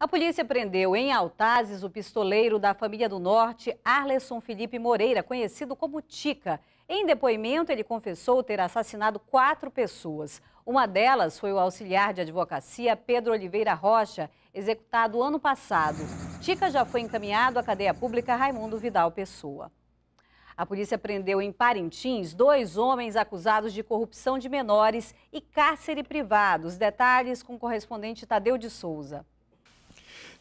A polícia prendeu em Altazes o pistoleiro da família do Norte, Arleson Felipe Moreira, conhecido como Tica. Em depoimento, ele confessou ter assassinado quatro pessoas. Uma delas foi o auxiliar de advocacia Pedro Oliveira Rocha, executado ano passado. Tica já foi encaminhado à cadeia pública Raimundo Vidal Pessoa. A polícia prendeu em Parintins dois homens acusados de corrupção de menores e cárcere privado. Os detalhes com o correspondente Tadeu de Souza.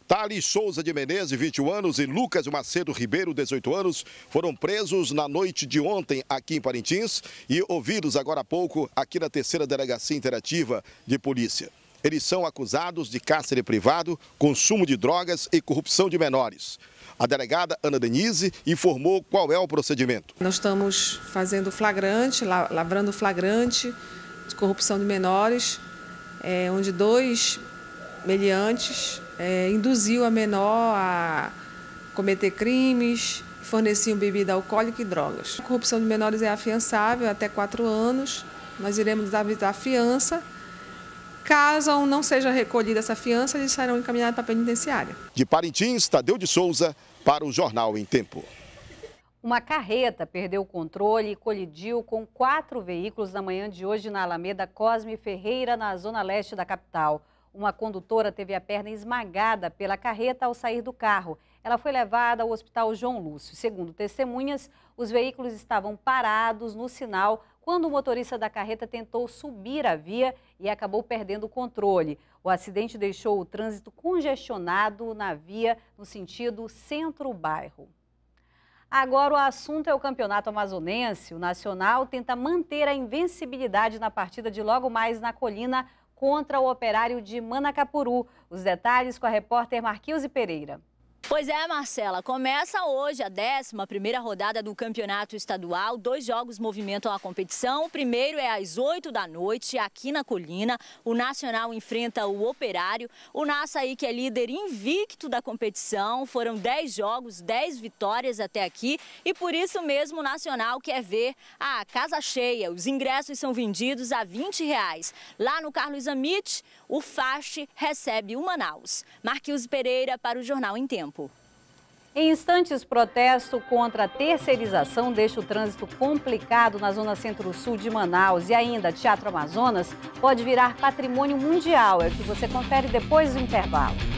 Thales Souza de Menezes, 21 anos, e Lucas Macedo Ribeiro, 18 anos, foram presos na noite de ontem aqui em Parintins e ouvidos agora há pouco aqui na terceira delegacia interativa de polícia. Eles são acusados de cárcere privado, consumo de drogas e corrupção de menores. A delegada Ana Denise informou qual é o procedimento. Nós estamos fazendo flagrante, lavrando flagrante de corrupção de menores, é, onde dois meliantes é, induziu a menor a cometer crimes, forneciam bebida alcoólica e drogas. A corrupção de menores é afiançável até quatro anos. Nós iremos avisar a fiança. Caso não seja recolhida essa fiança, eles serão encaminhados para a penitenciária. De Parintins, Tadeu de Souza, para o Jornal em Tempo. Uma carreta perdeu o controle e colidiu com quatro veículos na manhã de hoje na Alameda Cosme Ferreira, na zona leste da capital. Uma condutora teve a perna esmagada pela carreta ao sair do carro. Ela foi levada ao Hospital João Lúcio. Segundo testemunhas, os veículos estavam parados no sinal quando o motorista da carreta tentou subir a via e acabou perdendo o controle. O acidente deixou o trânsito congestionado na via no sentido centro-bairro. Agora o assunto é o Campeonato Amazonense. O Nacional tenta manter a invencibilidade na partida de logo mais na Colina contra o operário de Manacapuru. Os detalhes com a repórter Marquilze Pereira. Pois é, Marcela, começa hoje a 11 rodada do Campeonato Estadual. Dois jogos movimentam a competição. O primeiro é às 8 da noite, aqui na Colina. O Nacional enfrenta o Operário. O Naçaí, que é líder invicto da competição, foram 10 jogos, 10 vitórias até aqui. E por isso mesmo o Nacional quer ver a casa cheia. Os ingressos são vendidos a 20 reais. Lá no Carlos Amit, o Fache recebe o Manaus. Marquinhos Pereira para o Jornal em Tempo. Em instantes, protesto contra a terceirização deixa o trânsito complicado na zona centro-sul de Manaus. E ainda, Teatro Amazonas pode virar patrimônio mundial. É o que você confere depois do intervalo.